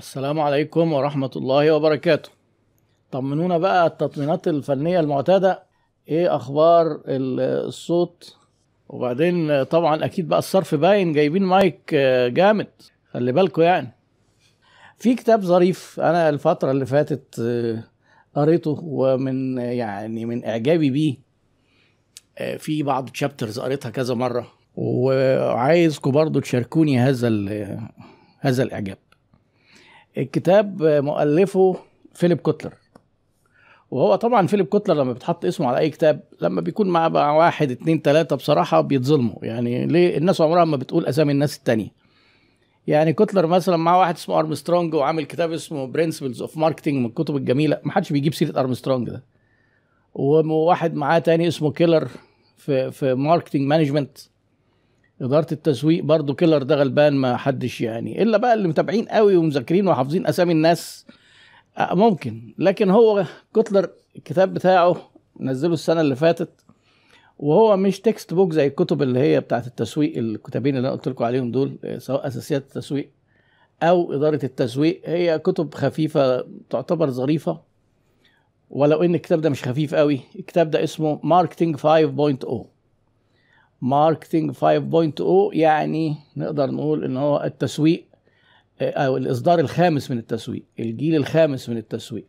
السلام عليكم ورحمة الله وبركاته طمنونا بقى التطمينات الفنية المعتادة ايه اخبار الصوت وبعدين طبعا اكيد بقى الصرف باين جايبين مايك آه، جامد خلي بالكوا يعني في كتاب ظريف انا الفترة اللي فاتت آه، قريته ومن يعني من اعجابي بيه آه، في بعض تشابترز قريتها كذا مرة وعايزكم برضو تشاركوني هذا هذا الاعجاب الكتاب مؤلفه فيليب كوتلر وهو طبعا فيليب كوتلر لما بيتحط اسمه على اي كتاب لما بيكون مع واحد اتنين تلاته بصراحه بيتظلموا يعني ليه الناس عمرها ما بتقول اسامي الناس التانيه يعني كوتلر مثلا مع واحد اسمه ارمسترونج وعامل كتاب اسمه برنسبلز اوف ماركتنج من الكتب الجميله ما حدش بيجيب سيره ارمسترونج ده وواحد معاه تاني اسمه كيلر في في ماركتنج مانجمنت اداره التسويق برضو كيلر ده غلبان ما حدش يعني الا بقى اللي متابعين قوي ومذاكرين وحافظين اسامي الناس آه، ممكن لكن هو كوتلر الكتاب بتاعه نزله السنه اللي فاتت وهو مش تكست بوك زي الكتب اللي هي بتاعت التسويق الكتابين اللي انا قلت لكم عليهم دول آه، سواء اساسيات التسويق او اداره التسويق هي كتب خفيفه تعتبر ظريفه ولو ان الكتاب ده مش خفيف قوي الكتاب ده اسمه ماركتنج 5.0 ماركتنج 5.0 يعني نقدر نقول ان هو التسويق آه، او الاصدار الخامس من التسويق الجيل الخامس من التسويق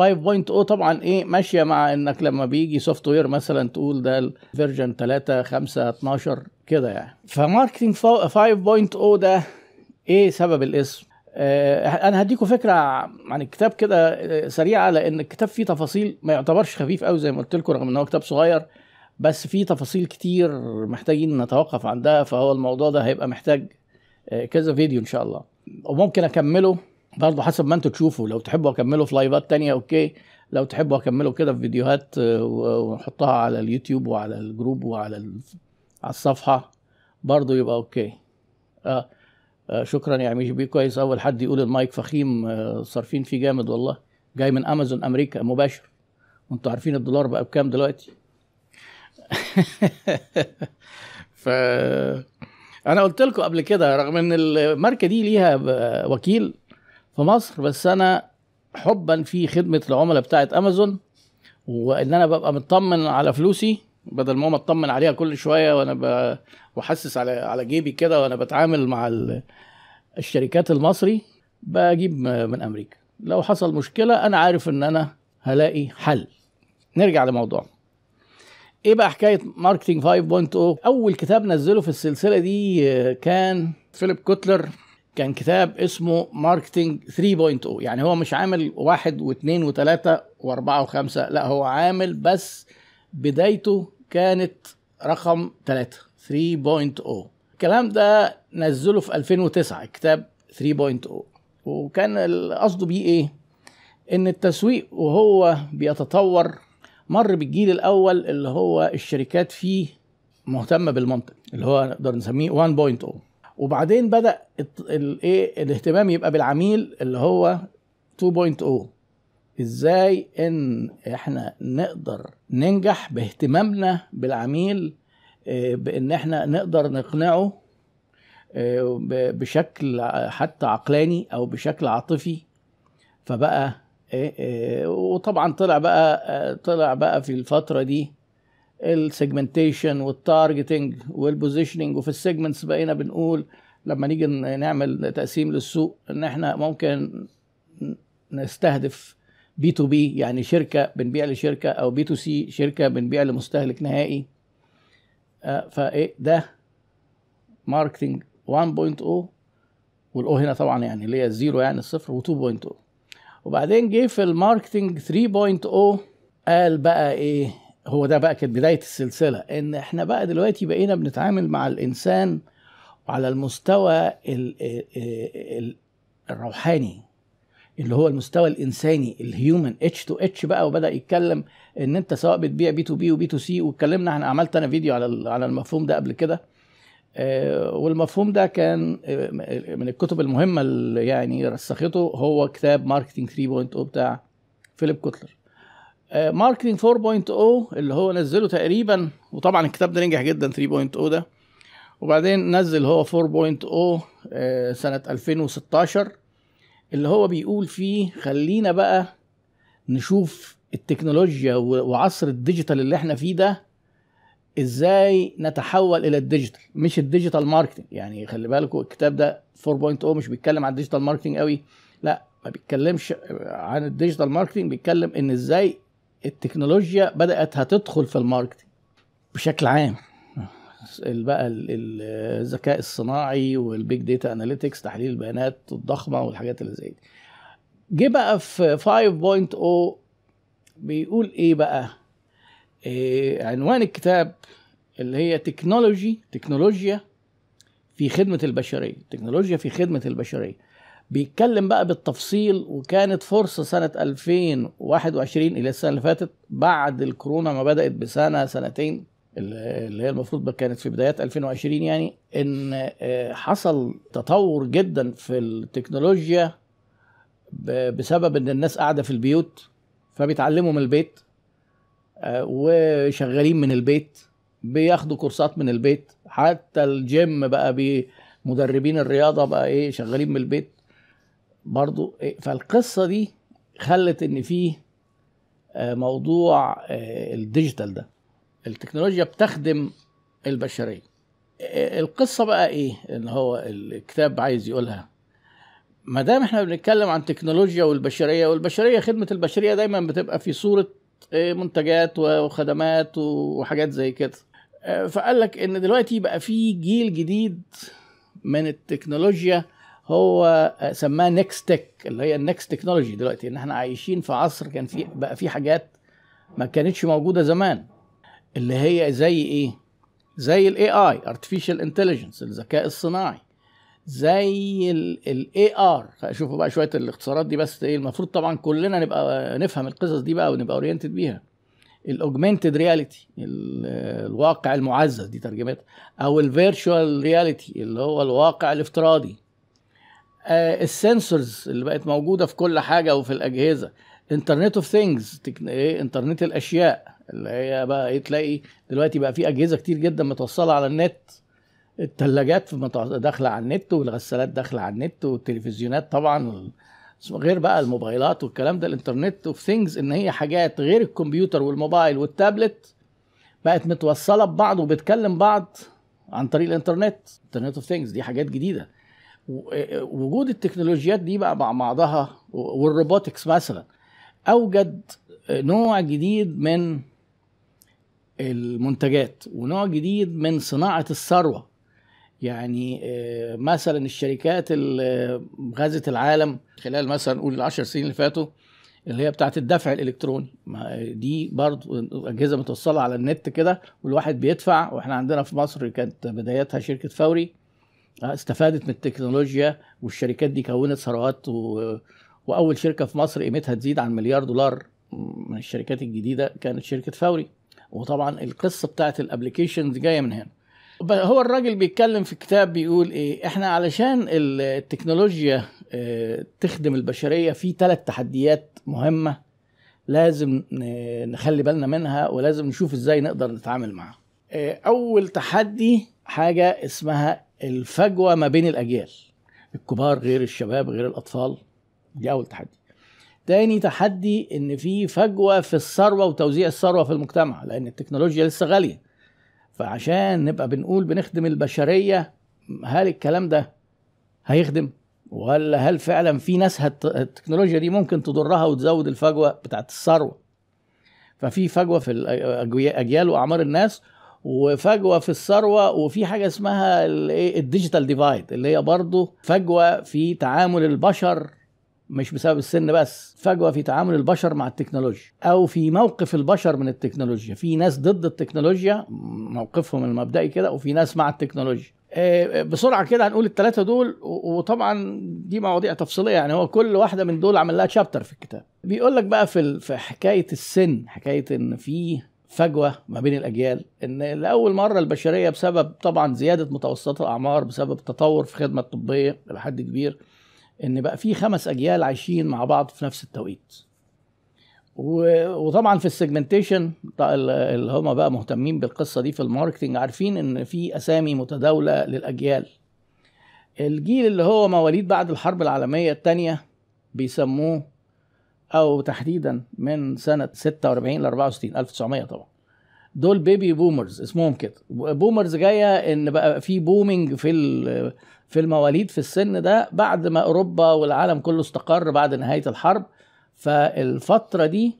5.0 طبعا ايه ماشيه مع انك لما بيجي سوفت وير مثلا تقول ده فيرجن 3 5 12 كده يعني فماركتنج 5.0 ده ايه سبب الاسم آه انا هديكم فكره عن الكتاب كده آه، سريعه لان الكتاب فيه تفاصيل ما يعتبرش خفيف قوي زي ما قلت لكم رغم ان هو كتاب صغير بس في تفاصيل كتير محتاجين نتوقف عندها فهو الموضوع ده هيبقى محتاج آه، كذا فيديو ان شاء الله وممكن اكمله برضه حسب ما انتوا تشوفوا لو تحبوا اكمله في لايفات تانية اوكي لو تحبوا اكمله كده في فيديوهات آه، ونحطها على اليوتيوب وعلى الجروب وعلى على الصفحه برضه يبقى اوكي آه. آه شكرا يا عميش بي كويس اول حد يقول المايك فخيم آه صارفين فيه جامد والله جاي من امازون امريكا مباشر وانتوا عارفين الدولار بقى بكام دلوقتي ف انا قلت لكم قبل كده رغم ان الماركه دي ليها وكيل في مصر بس انا حبا في خدمه العملاء بتاعت امازون وان انا ببقى مطمن على فلوسي بدل ما اطمن عليها كل شويه وانا بحسس على على جيبي كده وانا بتعامل مع الشركات المصري بجيب من امريكا لو حصل مشكله انا عارف ان انا هلاقي حل نرجع لموضوعنا ايه بقى حكايه ماركتنج 5.0 اول كتاب نزله في السلسله دي آه، كان فيليب كوتلر كان كتاب اسمه ماركتنج 3.0 يعني هو مش عامل واحد واثنين وثلاثة واربعة وخمسة لا هو عامل بس بدايته كانت رقم ثلاثة 3.0 الكلام ده نزله في 2009 كتاب 3.0 وكان قصده بيه ايه ان التسويق وهو بيتطور مر بالجيل الاول اللي هو الشركات فيه مهتمه بالمنطق اللي هو نقدر نسميه 1.0 وبعدين بدا الايه الاهتمام يبقى بالعميل اللي هو 2.0 ازاي ان احنا نقدر ننجح باهتمامنا بالعميل آه، بان احنا نقدر نقنعه آه، بشكل حتى عقلاني او بشكل عاطفي فبقى إيه، إيه، وطبعا طلع بقى طلع بقى في الفتره دي السيجمنتيشن والتارجتنج والبوزيشننج وفي السيجمنتس بقينا بنقول لما نيجي نعمل تقسيم للسوق ان احنا ممكن نستهدف بي تو بي يعني شركه بنبيع لشركه او بي تو سي شركه بنبيع لمستهلك نهائي آه، فايه ده ماركتنج 1.0 والاو هنا طبعا يعني اللي هي الزيرو يعني الصفر و2.0 وبعدين جه في الماركتنج 3.0 قال بقى ايه هو ده بقى كانت بدايه السلسله ان احنا بقى دلوقتي بقينا بنتعامل مع الانسان على المستوى آه، آه، الروحاني اللي هو المستوى الانساني الهيومن اتش تو اتش بقى وبدا يتكلم ان انت سواء بتبيع بي تو بي وبي تو سي واتكلمنا احنا عملت انا فيديو على على المفهوم ده قبل كده آه، والمفهوم ده كان آه، من الكتب المهمة اللي يعني رسخته هو كتاب ماركتينج 3.0 بتاع فيليب كوتلر آه، ماركتينج 4.0 اللي هو نزله تقريبا وطبعا الكتاب ده نجح جدا 3.0 ده وبعدين نزل هو 4.0 سنة 2016 اللي هو بيقول فيه خلينا بقى نشوف التكنولوجيا وعصر الديجيتال اللي احنا فيه ده ازاي نتحول الى الديجيتال مش الديجيتال ماركتنج يعني خلي بالكم الكتاب ده 4.0 مش بيتكلم عن الديجيتال ماركتنج قوي لا ما بيتكلمش عن الديجيتال ماركتنج بيتكلم ان ازاي التكنولوجيا بدات هتدخل في الماركتنج بشكل عام بقى الذكاء الصناعي والبيج داتا اناليتكس تحليل البيانات الضخمه والحاجات اللي زي دي جه بقى في 5.0 بيقول ايه بقى إيه عنوان الكتاب اللي هي تكنولوجي تكنولوجيا في خدمة البشرية تكنولوجيا في خدمة البشرية بيتكلم بقى بالتفصيل وكانت فرصة سنة 2021 إلى السنة اللي فاتت بعد الكورونا ما بدأت بسنة سنتين اللي هي المفروض كانت في بدايات 2020 يعني ان آه، حصل تطور جدا في التكنولوجيا بسبب ان الناس قاعده في البيوت فبيتعلموا من البيت وشغالين من البيت بياخدوا كورسات من البيت حتى الجيم بقى مدربين الرياضه بقى ايه شغالين من البيت برضو إيه فالقصه دي خلت ان فيه آه، موضوع آه، الديجيتال ده التكنولوجيا بتخدم البشريه آه، القصه بقى ايه ان هو الكتاب عايز يقولها ما دام احنا بنتكلم عن تكنولوجيا والبشريه والبشريه خدمه البشريه دايما بتبقى في صوره إيه، منتجات وخدمات وحاجات زي كده آه، فقال لك ان دلوقتي بقى في جيل جديد من التكنولوجيا هو آه، سماه نيكست تك اللي هي النكست تكنولوجي دلوقتي ان احنا عايشين في عصر كان في آه. بقى في حاجات ما كانتش موجوده زمان اللي هي زي ايه زي الاي اي ارتفيشال انتليجنس الذكاء الصناعي زي الاي ار شوفوا بقى شويه الاختصارات دي بس ايه المفروض طبعا كلنا نبقى نفهم القصص دي بقى ونبقى اورينتد بيها الاوجمانتد رياليتي الواقع المعزز دي ترجمتها او الفيرتشوال رياليتي اللي هو الواقع الافتراضي آه، السنسورز اللي بقت موجوده في كل حاجه وفي الاجهزه انترنت اوف ثينجز ايه انترنت الاشياء اللي هي بقى ايه تلاقي دلوقتي بقى في اجهزه كتير جدا متوصله على النت الثلاجات داخله على النت والغسالات داخله على النت والتلفزيونات طبعا غير بقى الموبايلات والكلام ده الانترنت اوف ثينجز ان هي حاجات غير الكمبيوتر والموبايل والتابلت بقت متوصله ببعض وبتكلم بعض عن طريق الانترنت انترنت اوف ثينجز دي حاجات جديده وجود التكنولوجيات دي بقى مع بعضها والروبوتكس مثلا اوجد نوع جديد من المنتجات ونوع جديد من صناعه الثروه يعني آه، مثلا الشركات اللي آه، غزت العالم خلال مثلا نقول العشر سنين اللي فاتوا اللي هي بتاعت الدفع الالكتروني آه، دي برضو اجهزه متوصله على النت كده والواحد بيدفع واحنا عندنا في مصر كانت بدايتها شركه فوري استفادت من التكنولوجيا والشركات دي كونت ثروات و... واول شركه في مصر قيمتها تزيد عن مليار دولار من الشركات الجديده كانت شركه فوري وطبعا القصه بتاعت الابلكيشنز جايه من هنا هو الراجل بيتكلم في كتاب بيقول ايه احنا علشان التكنولوجيا اه تخدم البشريه في ثلاث تحديات مهمه لازم نخلي بالنا منها ولازم نشوف ازاي نقدر نتعامل معاها آه، اول تحدي حاجه اسمها الفجوه ما بين الاجيال الكبار غير الشباب غير الاطفال دي اول تحدي تاني تحدي ان في فجوه في الثروه وتوزيع الثروه في المجتمع لان التكنولوجيا لسه غاليه فعشان نبقى بنقول بنخدم البشريه هل الكلام ده هيخدم ولا هل فعلا في ناس هت... التكنولوجيا دي ممكن تضرها وتزود الفجوه بتاعت الثروه ففي فجوه في اجيال واعمار الناس وفجوه في الثروه وفي حاجه اسمها إيه، الديجيتال ديفايد اللي هي برضه فجوه في تعامل البشر مش بسبب السن بس فجوه في تعامل البشر مع التكنولوجيا او في موقف البشر من التكنولوجيا في ناس ضد التكنولوجيا موقفهم المبدئي كده وفي ناس مع التكنولوجيا آه، آه، بسرعه كده هنقول الثلاثه دول وطبعا دي مواضيع تفصيليه يعني هو كل واحده من دول عمل لها شابتر في الكتاب بيقول لك بقى في في حكايه السن حكايه ان في فجوه ما بين الاجيال ان لاول مره البشريه بسبب طبعا زياده متوسط الاعمار بسبب تطور في الخدمه الطبيه لحد كبير ان بقى في خمس اجيال عايشين مع بعض في نفس التوقيت وطبعا في السيجمنتيشن اللي هم بقى مهتمين بالقصه دي في الماركتنج عارفين ان في اسامي متداوله للاجيال الجيل اللي هو مواليد بعد الحرب العالميه الثانيه بيسموه او تحديدا من سنه 46 ل 64 1900 طبعا دول بيبي بومرز اسمهم كده بومرز جايه ان بقى في بومينج في في المواليد في السن ده بعد ما اوروبا والعالم كله استقر بعد نهايه الحرب فالفتره دي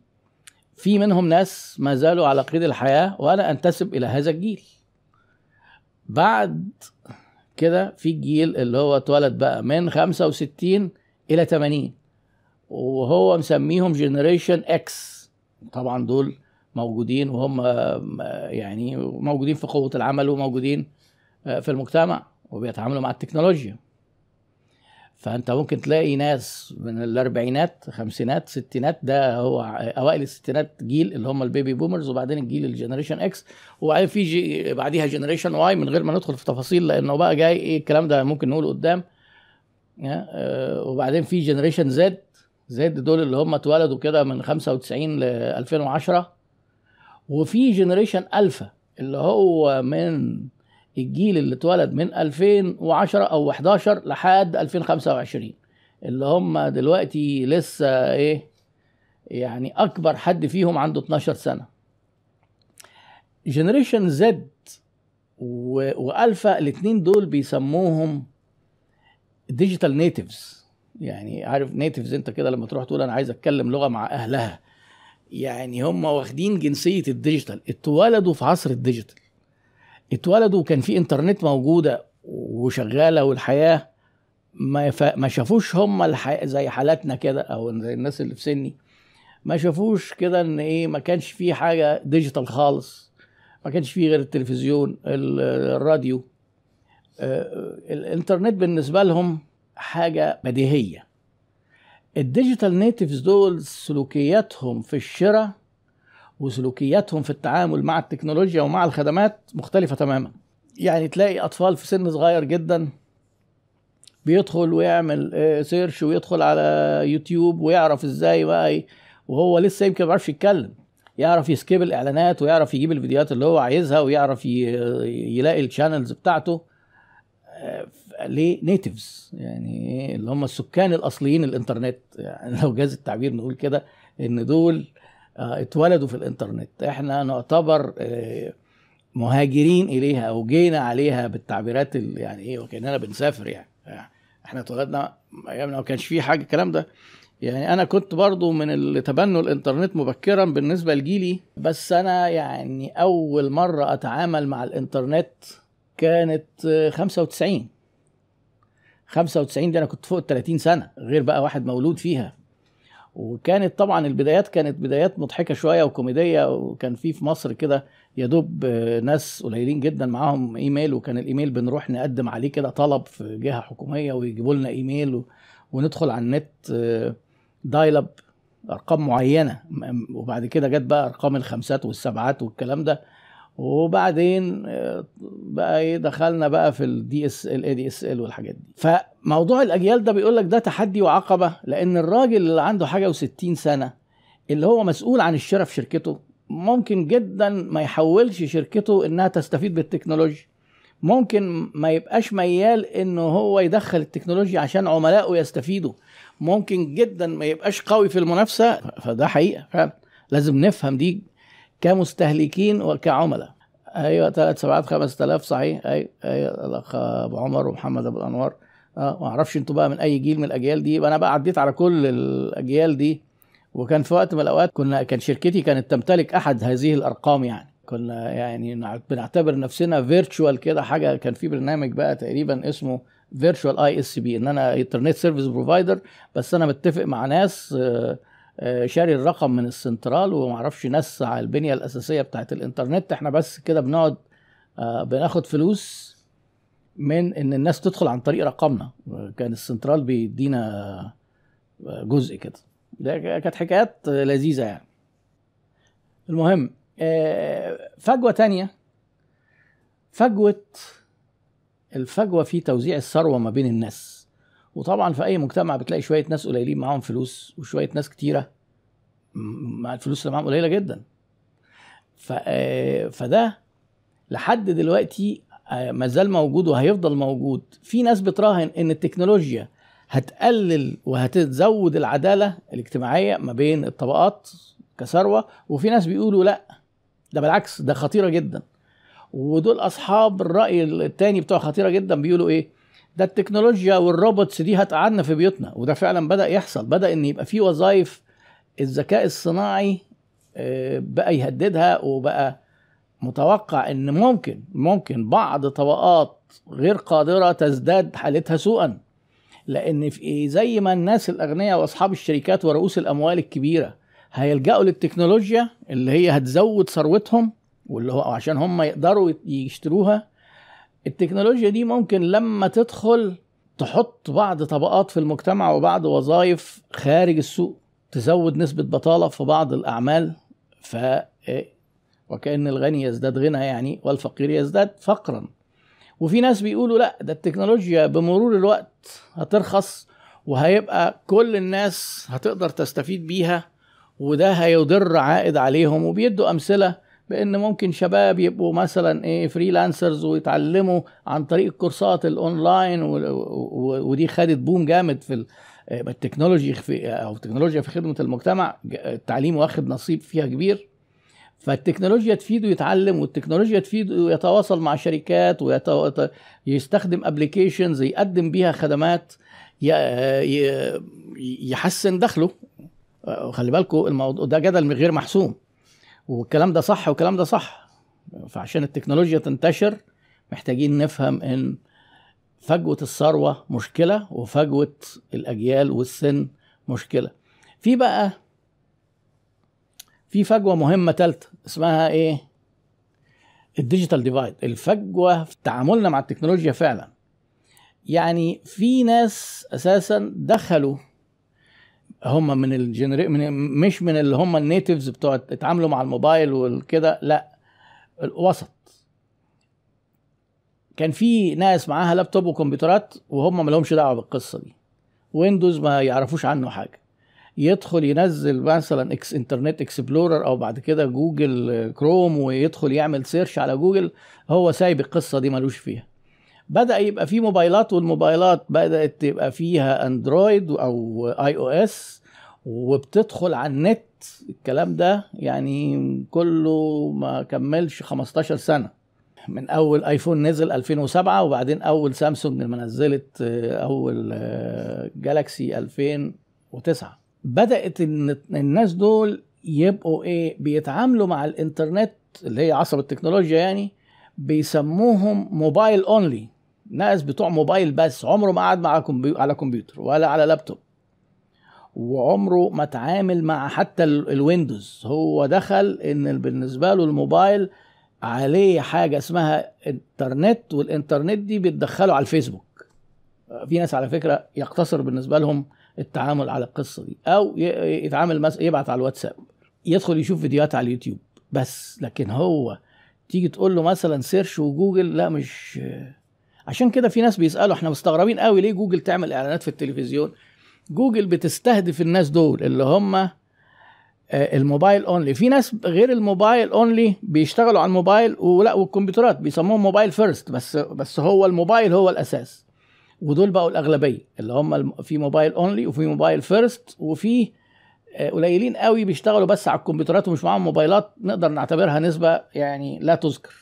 في منهم ناس ما زالوا على قيد الحياه وانا انتسب الى هذا الجيل بعد كده في الجيل اللي هو اتولد بقى من 65 الى 80 وهو مسميهم جنريشن اكس طبعا دول موجودين وهم يعني موجودين في قوه العمل وموجودين آه، في المجتمع وبيتعاملوا مع التكنولوجيا فانت ممكن تلاقي ناس من الاربعينات خمسينات ستينات ده هو اوائل الستينات جيل اللي هم البيبي بومرز وبعدين الجيل الجنريشن اكس وبعدين في جي بعديها جنريشن واي من غير ما ندخل في تفاصيل لانه بقى جاي ايه الكلام ده ممكن نقوله قدام آه، وبعدين في جنريشن زد زد دول اللي هم اتولدوا كده من 95 ل 2010 وفي جنريشن الفا اللي هو من الجيل اللي اتولد من 2010 او 11 لحد 2025 اللي هم دلوقتي لسه ايه يعني اكبر حد فيهم عنده 12 سنه جنريشن زد والفا الاثنين دول بيسموهم ديجيتال نيتيفز يعني عارف نيتيفز انت كده لما تروح تقول انا عايز اتكلم لغه مع اهلها يعني هم واخدين جنسيه الديجيتال اتولدوا في عصر الديجيتال اتولدوا وكان في انترنت موجوده وشغاله والحياه ما ف... ما شافوش هم الح... زي حالاتنا كده او زي الناس اللي في سني ما شافوش كده ان ايه ما كانش في حاجه ديجيتال خالص ما كانش في غير التلفزيون الراديو آه، الانترنت بالنسبه لهم حاجه بديهيه الديجيتال نيتفز دول سلوكياتهم في الشراء وسلوكياتهم في التعامل مع التكنولوجيا ومع الخدمات مختلفة تماما يعني تلاقي أطفال في سن صغير جدا بيدخل ويعمل سيرش آه، ويدخل على يوتيوب ويعرف ازاي بقى وهو لسه يمكن ما بيعرفش يتكلم يعرف يسكيب الاعلانات ويعرف يجيب الفيديوهات اللي هو عايزها ويعرف يلاقي الشانلز بتاعته آه، لنيتيفز يعني اللي هم السكان الاصليين الانترنت يعني لو جاز التعبير نقول كده ان دول آه، اتولدوا في الانترنت احنا نعتبر آه، مهاجرين اليها او جينا عليها بالتعبيرات اللي يعني ايه وكاننا بنسافر يعني آه، احنا اتولدنا ايامنا ما كانش في حاجه الكلام ده يعني انا كنت برضو من اللي تبنوا الانترنت مبكرا بالنسبه لجيلي بس انا يعني اول مره اتعامل مع الانترنت كانت 95 95 دي انا كنت فوق ال 30 سنه غير بقى واحد مولود فيها وكانت طبعا البدايات كانت بدايات مضحكه شويه وكوميديه وكان في في مصر كده يا دوب آه، ناس قليلين جدا معاهم ايميل وكان الايميل بنروح نقدم عليه كده طلب في جهه حكوميه ويجيبوا لنا ايميل وندخل على النت دايل آه، اب ارقام معينه وبعد كده جت بقى ارقام الخمسات والسبعات والكلام ده وبعدين آه، بقى ايه دخلنا بقى في الدي اس ال اي دي اس ال والحاجات دي فموضوع الاجيال ده بيقول لك ده تحدي وعقبه لان الراجل اللي عنده حاجه و60 سنه اللي هو مسؤول عن الشراء في شركته ممكن جدا ما يحولش شركته انها تستفيد بالتكنولوجيا ممكن ما يبقاش ميال انه هو يدخل التكنولوجيا عشان عملائه يستفيدوا ممكن جدا ما يبقاش قوي في المنافسه فده حقيقه فعلا لازم نفهم دي كمستهلكين وكعملاء ايوه ثلاث سبعات 5000 صحيح ايوه ايوه الاخ ابو عمر ومحمد ابو الانوار اه ما اعرفش انتوا بقى من اي جيل من الاجيال دي انا بقى عديت على كل الاجيال دي وكان في وقت من الاوقات كنا كان شركتي كانت تمتلك احد هذه الارقام يعني كنا يعني بنعتبر نفسنا فيرتشوال كده حاجه كان في برنامج بقى تقريبا اسمه فيرتشوال اي اس بي ان انا انترنت سيرفيس بروفايدر بس انا متفق مع ناس آه آه، شاري الرقم من السنترال ومعرفش ناس على البنيه الاساسيه بتاعت الانترنت احنا بس كده بنقعد آه، بناخد فلوس من ان الناس تدخل عن طريق رقمنا كان السنترال بيدينا آه، جزء كده ده كانت حكايات لذيذه يعني المهم فجوه تانية فجوه الفجوه في توزيع الثروه ما بين الناس وطبعا في اي مجتمع بتلاقي شويه ناس قليلين معاهم فلوس وشويه ناس كتيره مع الفلوس اللي معاهم قليله جدا ف... آه، فده لحد دلوقتي آه، ما زال موجود وهيفضل موجود في ناس بتراهن ان التكنولوجيا هتقلل وهتزود العداله الاجتماعيه ما بين الطبقات كثروه وفي ناس بيقولوا لا ده بالعكس ده خطيره جدا ودول اصحاب الراي الثاني بتوع خطيره جدا بيقولوا ايه ده التكنولوجيا والروبوتس دي هتقعدنا في بيوتنا وده فعلا بدا يحصل بدا ان يبقى في وظائف الذكاء الصناعي آه، بقى يهددها وبقى متوقع ان ممكن ممكن بعض طبقات غير قادره تزداد حالتها سوءا لان في إيه؟ زي ما الناس الاغنياء واصحاب الشركات ورؤوس الاموال الكبيره هيلجأوا للتكنولوجيا اللي هي هتزود ثروتهم واللي هو عشان هم يقدروا يشتروها التكنولوجيا دي ممكن لما تدخل تحط بعض طبقات في المجتمع وبعض وظائف خارج السوق تزود نسبة بطالة في بعض الأعمال ف إيه، وكأن الغني يزداد غنى يعني والفقير يزداد فقرا وفي ناس بيقولوا لا ده التكنولوجيا بمرور الوقت هترخص وهيبقى كل الناس هتقدر تستفيد بيها وده هيضر عائد عليهم وبيدوا أمثلة بان ممكن شباب يبقوا مثلا ايه فريلانسرز ويتعلموا عن طريق الكورسات الاونلاين ودي خدت بوم جامد في التكنولوجي في او التكنولوجيا في خدمه المجتمع التعليم واخد نصيب فيها كبير فالتكنولوجيا تفيده يتعلم والتكنولوجيا تفيده يتواصل مع شركات ويستخدم ابلكيشنز يقدم بيها خدمات يحسن دخله أه، خلي بالكم الموضوع ده جدل من غير محسوم والكلام ده صح والكلام ده صح فعشان التكنولوجيا تنتشر محتاجين نفهم ان فجوه الثروه مشكله وفجوه الاجيال والسن مشكله في بقى في فجوه مهمه ثالثه اسمها ايه الديجيتال ديفايد الفجوه في تعاملنا مع التكنولوجيا فعلا يعني في ناس اساسا دخلوا هم من الجنري من مش من اللي هم النيتفز بتوع اتعاملوا مع الموبايل وكده لا الوسط كان في ناس معاها لابتوب وكمبيوترات وهم ما لهمش دعوه بالقصه دي ويندوز ما يعرفوش عنه حاجه يدخل ينزل مثلا اكس انترنت اكسبلورر او بعد كده جوجل كروم ويدخل يعمل سيرش على جوجل هو سايب القصه دي ملوش فيها بدا يبقى في موبايلات والموبايلات بدات تبقى فيها اندرويد او اي او اس وبتدخل على النت الكلام ده يعني كله ما كملش 15 سنه من اول ايفون نزل 2007 وبعدين اول سامسونج لما نزلت آه، اول آه، جالاكسي 2009 بدات الناس دول يبقوا ايه بيتعاملوا مع الانترنت اللي هي عصب التكنولوجيا يعني بيسموهم موبايل اونلي ناس بتوع موبايل بس عمره ما قعد مع على كمبيوتر ولا على لابتوب وعمره ما اتعامل مع حتى الويندوز هو دخل ان بالنسبه له الموبايل عليه حاجه اسمها انترنت والانترنت دي بتدخله على الفيسبوك في ناس على فكره يقتصر بالنسبه لهم التعامل على القصه دي او يتعامل يبعت على الواتساب يدخل يشوف فيديوهات على اليوتيوب بس لكن هو تيجي تقول له مثلا سيرش وجوجل لا مش عشان كده في ناس بيسالوا احنا مستغربين قوي ليه جوجل تعمل اعلانات في التلفزيون جوجل بتستهدف الناس دول اللي هم آه، الموبايل اونلي في ناس غير الموبايل اونلي بيشتغلوا على الموبايل ولا والكمبيوترات بيسموهم موبايل فيرست بس بس هو الموبايل هو الاساس ودول بقوا الاغلبيه اللي هم في موبايل اونلي وفي موبايل فيرست وفي آه، قليلين قوي بيشتغلوا بس على الكمبيوترات ومش معاهم موبايلات نقدر نعتبرها نسبه يعني لا تذكر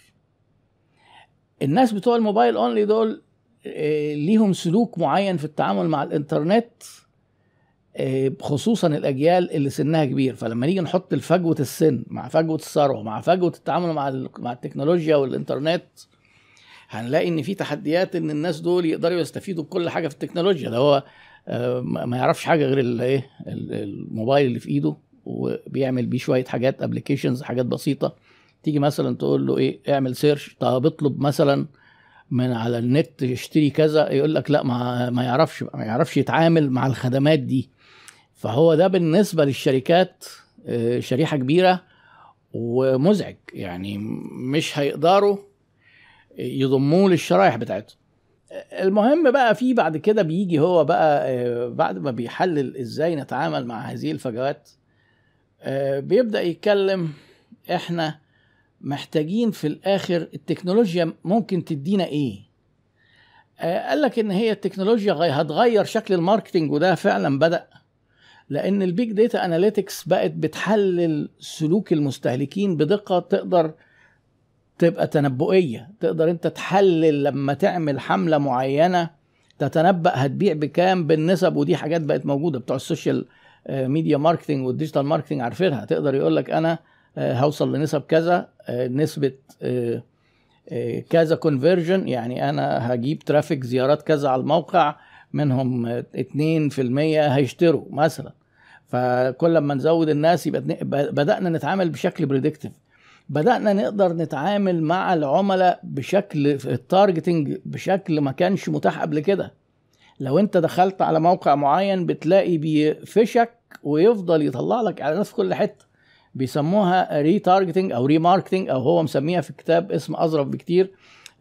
الناس بتوع الموبايل اونلي دول آه، ليهم سلوك معين في التعامل مع الانترنت آه، خصوصا الاجيال اللي سنها كبير فلما نيجي نحط فجوه السن مع فجوه الثروه مع فجوه التعامل مع مع التكنولوجيا والانترنت هنلاقي ان في تحديات ان الناس دول يقدروا يستفيدوا بكل حاجه في التكنولوجيا ده هو آه، ما يعرفش حاجه غير الايه الموبايل اللي في ايده وبيعمل بيه شويه حاجات ابلكيشنز حاجات بسيطه تيجي مثلا تقول له ايه اعمل سيرش طب اطلب مثلا من على النت يشتري كذا يقول لك لا ما ما يعرفش ما يعرفش يتعامل مع الخدمات دي فهو ده بالنسبه للشركات آه، شريحه كبيره ومزعج يعني مش هيقدروا يضموه للشرايح بتاعتهم المهم بقى في بعد كده بيجي هو بقى آه، بعد ما بيحلل ازاي نتعامل مع هذه الفجوات آه، بيبدا يتكلم احنا محتاجين في الاخر التكنولوجيا ممكن تدينا ايه آه، قال لك ان هي التكنولوجيا هتغير شكل الماركتنج وده فعلا بدا لان البيج داتا اناليتكس بقت بتحلل سلوك المستهلكين بدقه تقدر تبقى تنبؤيه تقدر انت تحلل لما تعمل حمله معينه تتنبأ هتبيع بكام بالنسب ودي حاجات بقت موجوده بتوع السوشيال آه، ميديا ماركتنج والديجيتال ماركتنج عارفينها تقدر يقول لك انا آه، هوصل لنسب كذا آه، نسبه كذا كونفرجن يعني انا هجيب ترافيك زيارات كذا على الموقع منهم 2% هيشتروا مثلا فكل ما نزود الناس يبقى بدانا نتعامل بشكل بريدكتيف بدأنا نقدر نتعامل مع العملاء بشكل في التارجتنج بشكل ما كانش متاح قبل كده لو انت دخلت على موقع معين بتلاقي بيفشك ويفضل يطلع لك اعلانات في كل حته بيسموها ريتارجتنج او ريماركتنج او هو مسميها في كتاب اسم اظرف بكتير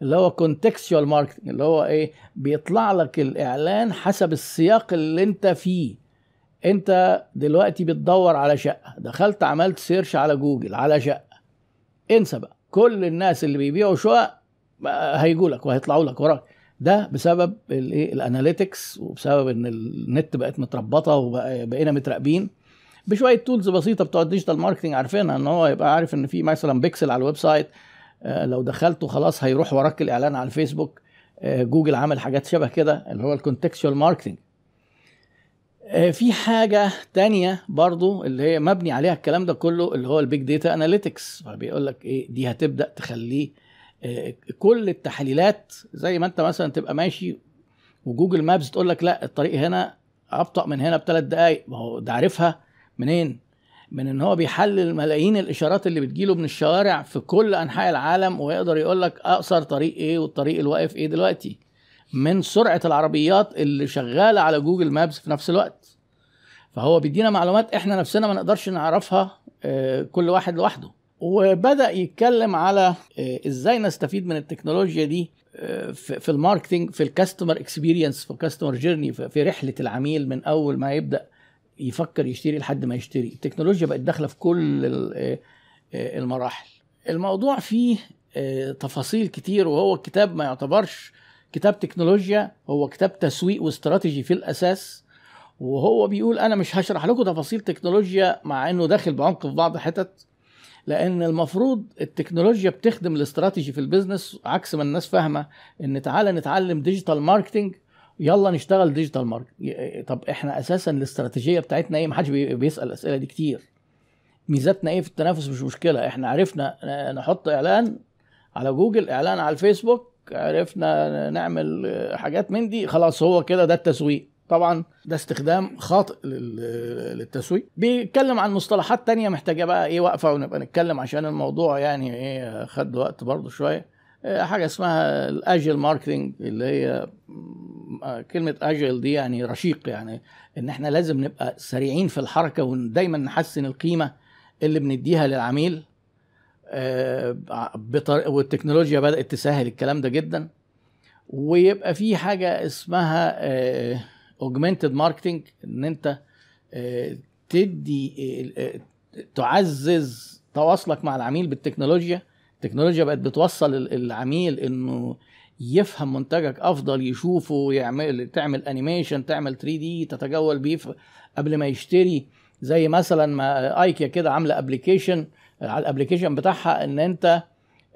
اللي هو كونتكستوال ماركتنج اللي هو ايه بيطلع لك الاعلان حسب السياق اللي انت فيه انت دلوقتي بتدور على شقه دخلت عملت سيرش على جوجل على شقه انسى بقى كل الناس اللي بيبيعوا شقق هيجوا لك وهيطلعوا لك وراك ده بسبب الايه الاناليتكس وبسبب ان النت بقت متربطه وبقينا متراقبين بشويه تولز بسيطه بتوع الديجيتال ماركتنج عارفينها ان هو يبقى عارف ان في مثلا بيكسل على الويب سايت آه، لو دخلته خلاص هيروح وراك الاعلان على الفيسبوك آه، جوجل عمل حاجات شبه كده اللي هو الكونتكستشوال ماركتنج آه، في حاجة تانية برضو اللي هي مبني عليها الكلام ده كله اللي هو البيج داتا اناليتكس فبيقول لك ايه دي هتبدأ تخليه آه، كل التحليلات زي ما انت مثلا تبقى ماشي وجوجل مابس تقول لك لا الطريق هنا ابطا من هنا بثلاث دقائق ما هو ده عارفها منين؟ من ان هو بيحلل ملايين الاشارات اللي بتجيله من الشوارع في كل انحاء العالم ويقدر يقول لك اقصر طريق ايه والطريق الواقف ايه دلوقتي من سرعه العربيات اللي شغاله على جوجل مابس في نفس الوقت فهو بيدينا معلومات احنا نفسنا ما نقدرش نعرفها آه، كل واحد لوحده وبدا يتكلم على آه، ازاي نستفيد من التكنولوجيا دي آه، في الماركتنج في الكاستمر اكسبيرينس في الكاستمر جيرني في رحله العميل من اول ما يبدا يفكر يشتري لحد ما يشتري التكنولوجيا بقت داخله في كل المراحل الموضوع فيه تفاصيل كتير وهو الكتاب ما يعتبرش كتاب تكنولوجيا هو كتاب تسويق واستراتيجي في الاساس وهو بيقول انا مش هشرح لكم تفاصيل تكنولوجيا مع انه داخل بعمق في بعض حتت لان المفروض التكنولوجيا بتخدم الاستراتيجي في البيزنس عكس ما الناس فاهمه ان تعالى نتعلم ديجيتال ماركتنج يلا نشتغل ديجيتال ماركت طب احنا اساسا الاستراتيجيه بتاعتنا ايه محدش بيسال الاسئله دي كتير ميزاتنا ايه في التنافس مش مشكله احنا عرفنا نحط اعلان على جوجل اعلان على الفيسبوك عرفنا نعمل حاجات من دي خلاص هو كده ده التسويق طبعا ده استخدام خاطئ للتسويق بيتكلم عن مصطلحات تانية محتاجة بقى ايه وقفة ونبقى نتكلم عشان الموضوع يعني ايه خد وقت برضه شوية آه، حاجة اسمها الاجل ماركتنج اللي هي كلمة اجل دي يعني رشيق يعني ان احنا لازم نبقى سريعين في الحركة ودايما نحسن القيمة اللي بنديها للعميل آه، والتكنولوجيا بدأت تسهل الكلام ده جدا ويبقى في حاجة اسمها آه، اوجمانتد ماركتنج ان انت آه، تدي آه، آه، تعزز تواصلك مع العميل بالتكنولوجيا التكنولوجيا بقت بتوصل العميل انه يفهم منتجك افضل يشوفه يعمل تعمل انيميشن تعمل 3 دي تتجول بيه قبل ما يشتري زي مثلا ما ايكيا كده عامله ابلكيشن على الابلكيشن بتاعها ان انت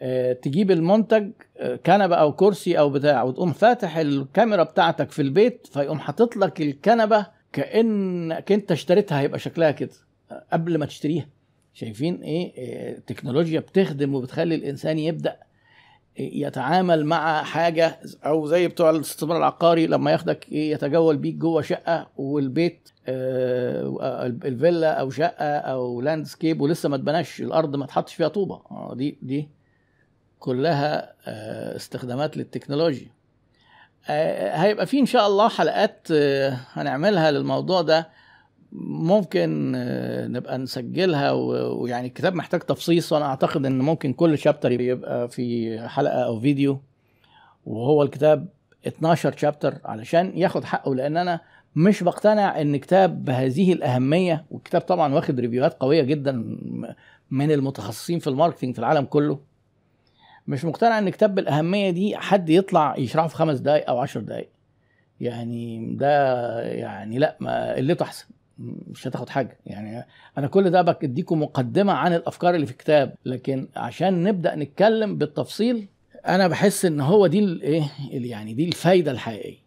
آه، تجيب المنتج آه، كنبه او كرسي او بتاع وتقوم فاتح الكاميرا بتاعتك في البيت فيقوم حاطط لك الكنبه كانك انت اشتريتها هيبقى شكلها كده آه، قبل ما تشتريها شايفين ايه التكنولوجيا بتخدم وبتخلي الانسان يبدا يتعامل مع حاجه او زي بتوع الاستثمار العقاري لما ياخدك ايه يتجول بيك جوه شقه والبيت الفيلا او شقه او لاندسكيب ولسه ما اتبناش الارض ما اتحطش فيها طوبه دي دي كلها آه، استخدامات للتكنولوجيا آه، هيبقى في ان شاء الله حلقات آه، هنعملها للموضوع ده ممكن نبقى نسجلها ويعني الكتاب محتاج تفصيص وانا اعتقد ان ممكن كل شابتر يبقى في حلقه او فيديو وهو الكتاب 12 شابتر علشان ياخد حقه لان انا مش بقتنع ان كتاب بهذه الاهميه والكتاب طبعا واخد ريفيوهات قويه جدا من المتخصصين في الماركتينج في العالم كله مش مقتنع ان كتاب بالاهميه دي حد يطلع يشرحه في خمس دقائق او عشر دقائق يعني ده يعني لا ما قلته احسن مش هتاخد حاجه يعني انا كل ده بديكم مقدمه عن الافكار اللي في الكتاب لكن عشان نبدا نتكلم بالتفصيل انا بحس ان هو دي الايه يعني دي الفايده الحقيقيه